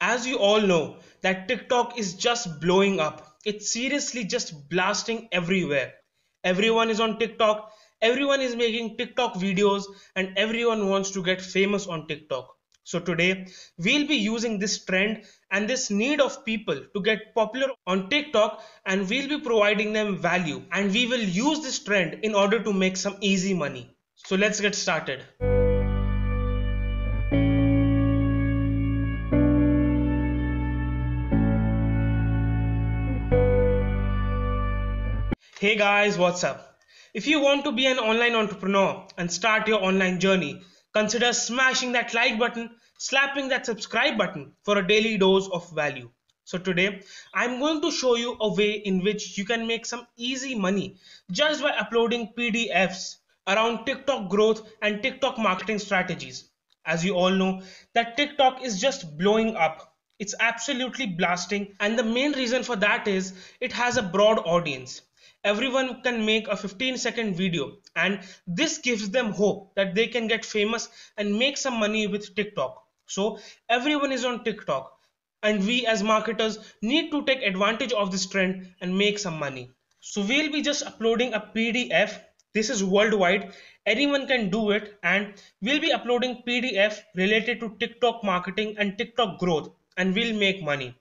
As you all know, that TikTok is just blowing up. It's seriously just blasting everywhere. Everyone is on TikTok, everyone is making TikTok videos, and everyone wants to get famous on TikTok. So today, we'll be using this trend and this need of people to get popular on TikTok and we'll be providing them value and we will use this trend in order to make some easy money. So let's get started. Hey guys, what's up? If you want to be an online entrepreneur and start your online journey, consider smashing that like button, slapping that subscribe button for a daily dose of value. So today, I'm going to show you a way in which you can make some easy money just by uploading PDFs around TikTok growth and TikTok marketing strategies. As you all know, that TikTok is just blowing up. It's absolutely blasting and the main reason for that is it has a broad audience everyone can make a 15 second video and this gives them hope that they can get famous and make some money with TikTok. So everyone is on TikTok and we as marketers need to take advantage of this trend and make some money. So we'll be just uploading a PDF. This is worldwide. Anyone can do it and we'll be uploading PDF related to TikTok marketing and TikTok growth and we'll make money.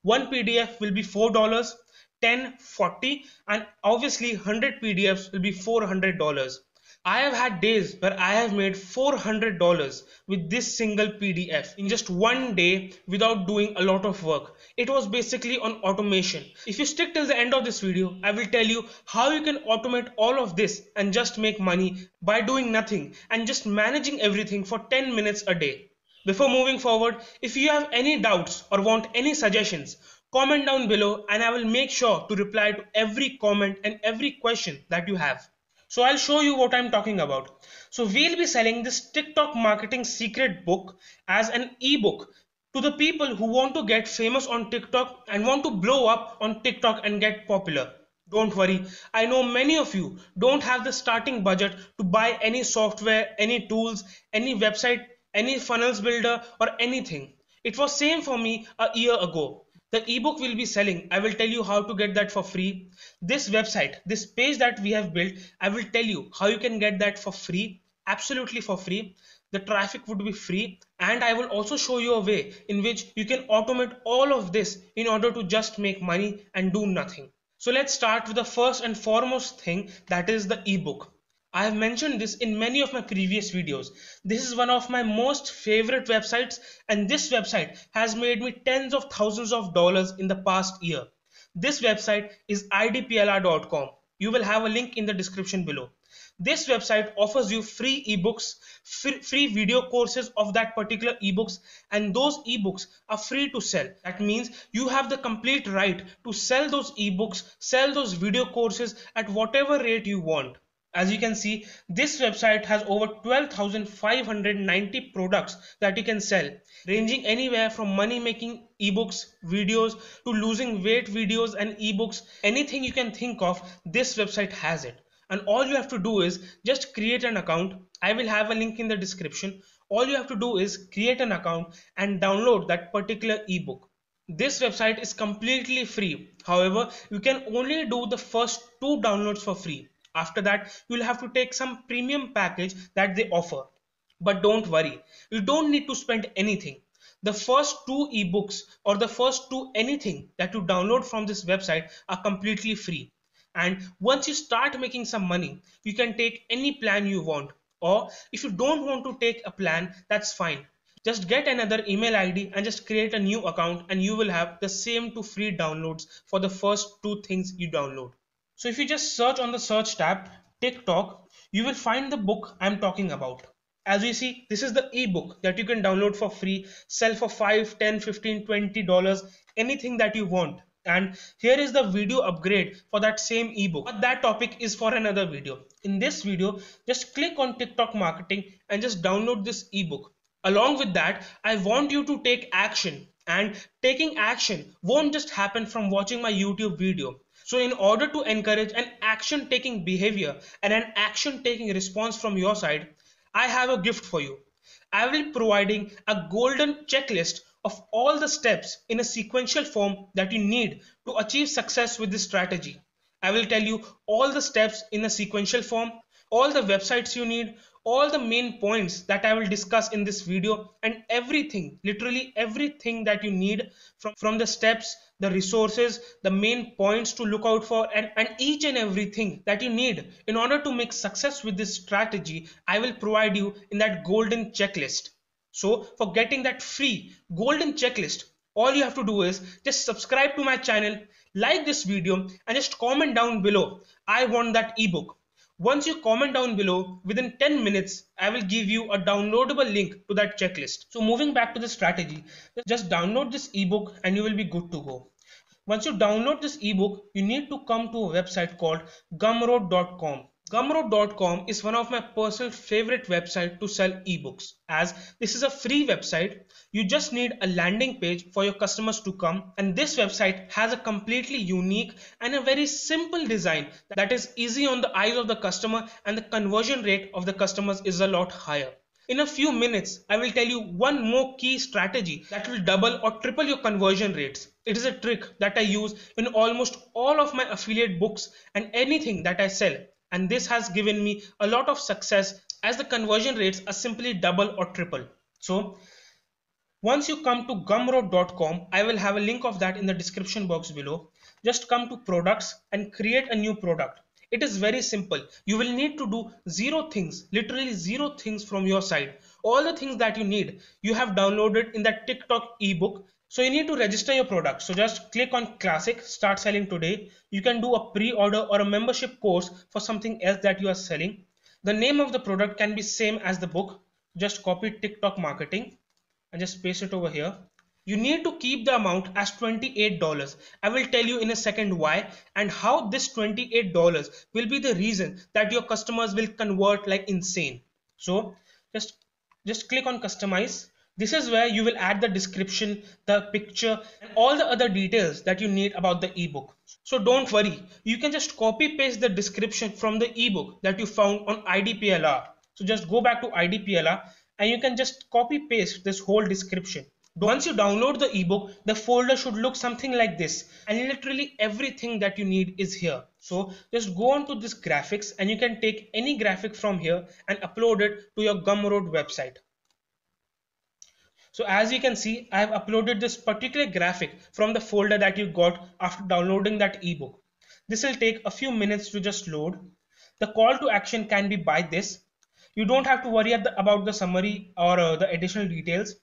One PDF will be $4 1040 and obviously 100 PDFs will be $400. I have had days where I have made $400 with this single PDF in just one day without doing a lot of work. It was basically on automation. If you stick till the end of this video, I will tell you how you can automate all of this and just make money by doing nothing and just managing everything for 10 minutes a day. Before moving forward, if you have any doubts or want any suggestions, comment down below and I will make sure to reply to every comment and every question that you have. So I'll show you what I'm talking about. So we'll be selling this TikTok marketing secret book as an ebook to the people who want to get famous on TikTok and want to blow up on TikTok and get popular. Don't worry, I know many of you don't have the starting budget to buy any software, any tools, any website, any funnels builder or anything. It was same for me a year ago the ebook will be selling i will tell you how to get that for free this website this page that we have built i will tell you how you can get that for free absolutely for free the traffic would be free and i will also show you a way in which you can automate all of this in order to just make money and do nothing so let's start with the first and foremost thing that is the ebook I have mentioned this in many of my previous videos. This is one of my most favorite websites and this website has made me tens of thousands of dollars in the past year. This website is idplr.com. You will have a link in the description below. This website offers you free ebooks, free video courses of that particular ebooks and those ebooks are free to sell. That means you have the complete right to sell those ebooks, sell those video courses at whatever rate you want as you can see this website has over 12590 products that you can sell ranging anywhere from money making ebooks videos to losing weight videos and ebooks anything you can think of this website has it and all you have to do is just create an account i will have a link in the description all you have to do is create an account and download that particular ebook this website is completely free however you can only do the first two downloads for free after that, you will have to take some premium package that they offer. But don't worry, you don't need to spend anything. The first two ebooks or the first two anything that you download from this website are completely free. And once you start making some money, you can take any plan you want. Or if you don't want to take a plan, that's fine. Just get another email ID and just create a new account and you will have the same two free downloads for the first two things you download. So if you just search on the search tab TikTok, you will find the book I'm talking about. As you see, this is the ebook that you can download for free, sell for 5, 10, 15, 20 dollars, anything that you want. And here is the video upgrade for that same ebook. But that topic is for another video. In this video, just click on TikTok marketing and just download this ebook. Along with that, I want you to take action. And taking action won't just happen from watching my YouTube video so in order to encourage an action taking behavior and an action taking response from your side, I have a gift for you. I will be providing a golden checklist of all the steps in a sequential form that you need to achieve success with this strategy. I will tell you all the steps in a sequential form, all the websites you need, all the main points that I will discuss in this video and everything, literally everything that you need from, from the steps, the resources, the main points to look out for and, and each and everything that you need in order to make success with this strategy, I will provide you in that golden checklist. So for getting that free golden checklist, all you have to do is just subscribe to my channel, like this video and just comment down below. I want that ebook once you comment down below, within 10 minutes, I will give you a downloadable link to that checklist. So moving back to the strategy, just download this ebook and you will be good to go. Once you download this ebook, you need to come to a website called gumroad.com. Gumroad.com is one of my personal favorite website to sell ebooks as this is a free website. You just need a landing page for your customers to come and this website has a completely unique and a very simple design that is easy on the eyes of the customer and the conversion rate of the customers is a lot higher. In a few minutes, I will tell you one more key strategy that will double or triple your conversion rates. It is a trick that I use in almost all of my affiliate books and anything that I sell and this has given me a lot of success as the conversion rates are simply double or triple. So once you come to gumroad.com, I will have a link of that in the description box below. Just come to products and create a new product. It is very simple. You will need to do zero things, literally zero things from your side all the things that you need you have downloaded in that tiktok ebook so you need to register your product so just click on classic start selling today you can do a pre-order or a membership course for something else that you are selling the name of the product can be same as the book just copy tiktok marketing and just paste it over here you need to keep the amount as $28. I will tell you in a second why and how this $28 will be the reason that your customers will convert like insane. So just just click on customize this is where you will add the description, the picture, and all the other details that you need about the ebook. So don't worry, you can just copy paste the description from the ebook that you found on IDPLR. So just go back to IDPLR and you can just copy paste this whole description. Once you download the ebook, the folder should look something like this, and literally everything that you need is here. So just go on to this graphics and you can take any graphic from here and upload it to your Gumroad website. So as you can see, I have uploaded this particular graphic from the folder that you got after downloading that ebook. This will take a few minutes to just load. The call to action can be by this. You don't have to worry the, about the summary or uh, the additional details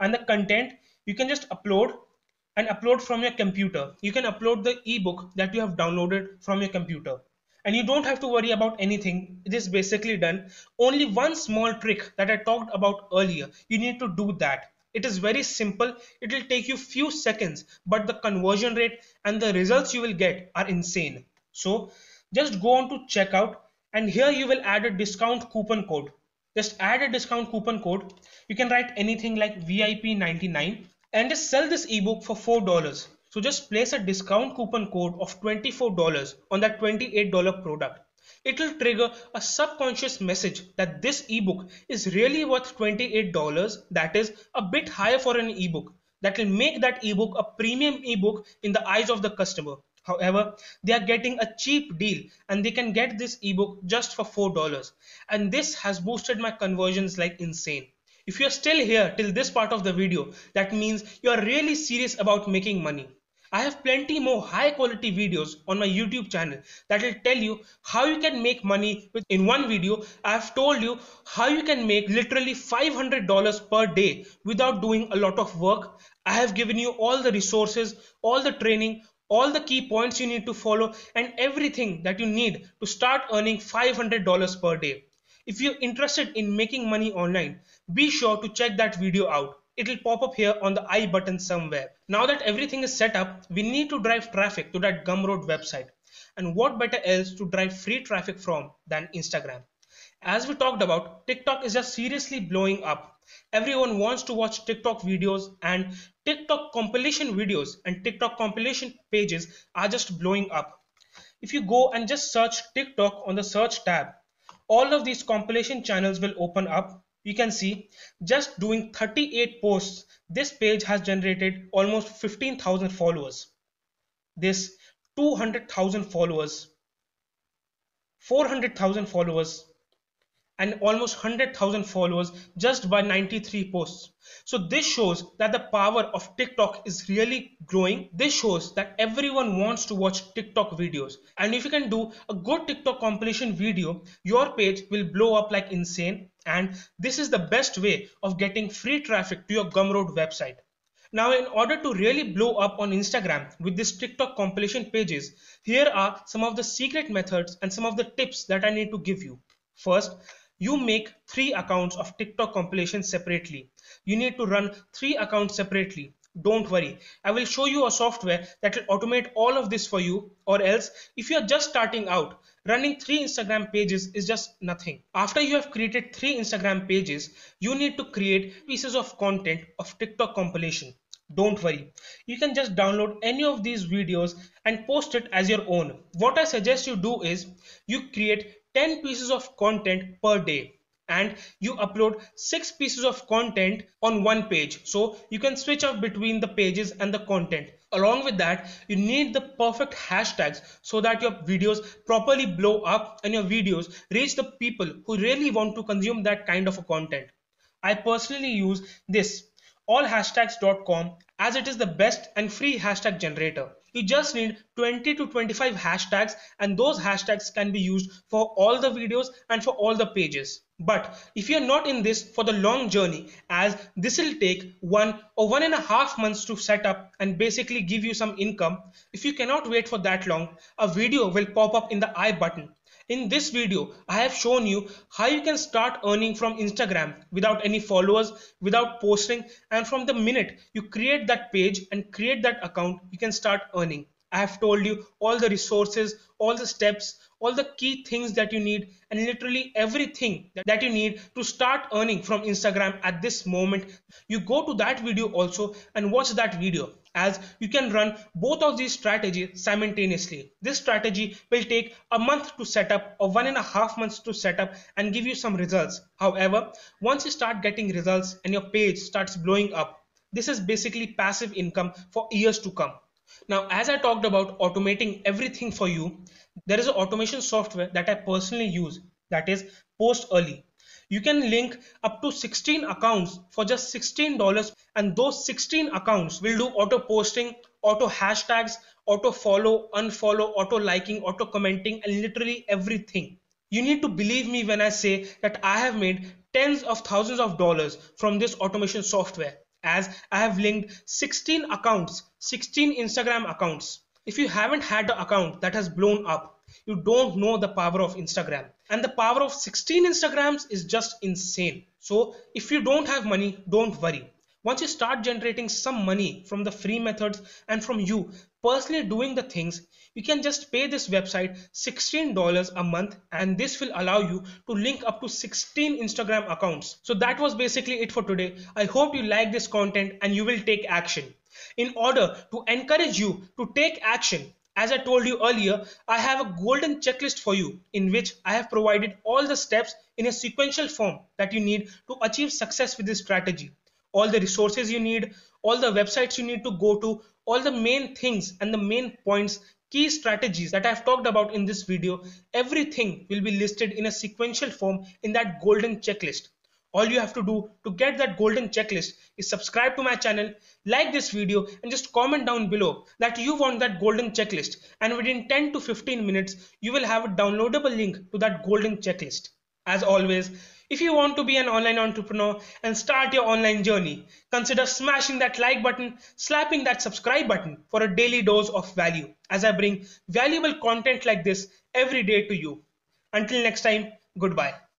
and the content. You can just upload and upload from your computer. You can upload the ebook that you have downloaded from your computer. And you don't have to worry about anything. It is basically done. Only one small trick that I talked about earlier. You need to do that. It is very simple. It will take you few seconds, but the conversion rate and the results you will get are insane. So just go on to checkout and here you will add a discount coupon code. Just add a discount coupon code. You can write anything like VIP99 and just sell this ebook for $4. So just place a discount coupon code of $24 on that $28 product. It will trigger a subconscious message that this ebook is really worth $28, that is a bit higher for an ebook. That will make that ebook a premium ebook in the eyes of the customer. However, they are getting a cheap deal and they can get this ebook just for $4. And this has boosted my conversions like insane. If you're still here till this part of the video, that means you're really serious about making money. I have plenty more high quality videos on my YouTube channel that will tell you how you can make money in one video. I have told you how you can make literally $500 per day without doing a lot of work. I have given you all the resources, all the training, all the key points you need to follow and everything that you need to start earning $500 per day. If you're interested in making money online, be sure to check that video out. It'll pop up here on the I button somewhere. Now that everything is set up, we need to drive traffic to that Gumroad website. And what better else to drive free traffic from than Instagram? As we talked about, TikTok is just seriously blowing up. Everyone wants to watch TikTok videos and TikTok compilation videos and TikTok compilation pages are just blowing up. If you go and just search TikTok on the search tab, all of these compilation channels will open up you can see just doing 38 posts this page has generated almost 15000 followers this 200000 followers 400000 followers and almost 100,000 followers just by 93 posts. So this shows that the power of TikTok is really growing. This shows that everyone wants to watch TikTok videos. And if you can do a good TikTok compilation video, your page will blow up like insane. And this is the best way of getting free traffic to your Gumroad website. Now, in order to really blow up on Instagram with these TikTok compilation pages, here are some of the secret methods and some of the tips that I need to give you. First, you make three accounts of TikTok compilations separately. You need to run three accounts separately. Don't worry. I will show you a software that will automate all of this for you or else if you're just starting out, running three Instagram pages is just nothing. After you have created three Instagram pages, you need to create pieces of content of TikTok compilation don't worry you can just download any of these videos and post it as your own what i suggest you do is you create 10 pieces of content per day and you upload six pieces of content on one page so you can switch up between the pages and the content along with that you need the perfect hashtags so that your videos properly blow up and your videos reach the people who really want to consume that kind of a content i personally use this allhashtags.com as it is the best and free hashtag generator you just need 20 to 25 hashtags and those hashtags can be used for all the videos and for all the pages but if you're not in this for the long journey as this will take one or one and a half months to set up and basically give you some income if you cannot wait for that long a video will pop up in the i button in this video, I have shown you how you can start earning from Instagram without any followers, without posting and from the minute you create that page and create that account, you can start earning. I have told you all the resources, all the steps, all the key things that you need and literally everything that you need to start earning from Instagram at this moment. You go to that video also and watch that video as you can run both of these strategies simultaneously. This strategy will take a month to set up or one and a half months to set up and give you some results. However, once you start getting results and your page starts blowing up, this is basically passive income for years to come. Now, as I talked about automating everything for you, there is an automation software that I personally use that is Post Early. You can link up to 16 accounts for just $16 and those 16 accounts will do auto posting, auto hashtags, auto follow, unfollow, auto liking, auto commenting and literally everything. You need to believe me when I say that I have made tens of thousands of dollars from this automation software as I have linked 16 accounts, 16 Instagram accounts. If you haven't had an account that has blown up, you don't know the power of Instagram. And the power of 16 Instagrams is just insane. So if you don't have money, don't worry once you start generating some money from the free methods and from you personally doing the things you can just pay this website $16 a month and this will allow you to link up to 16 instagram accounts so that was basically it for today i hope you like this content and you will take action in order to encourage you to take action as I told you earlier, I have a golden checklist for you in which I have provided all the steps in a sequential form that you need to achieve success with this strategy all the resources you need, all the websites you need to go to, all the main things and the main points, key strategies that I've talked about in this video, everything will be listed in a sequential form in that golden checklist. All you have to do to get that golden checklist is subscribe to my channel, like this video and just comment down below that you want that golden checklist and within 10 to 15 minutes you will have a downloadable link to that golden checklist. As always, if you want to be an online entrepreneur and start your online journey, consider smashing that like button, slapping that subscribe button for a daily dose of value as I bring valuable content like this every day to you. Until next time, goodbye.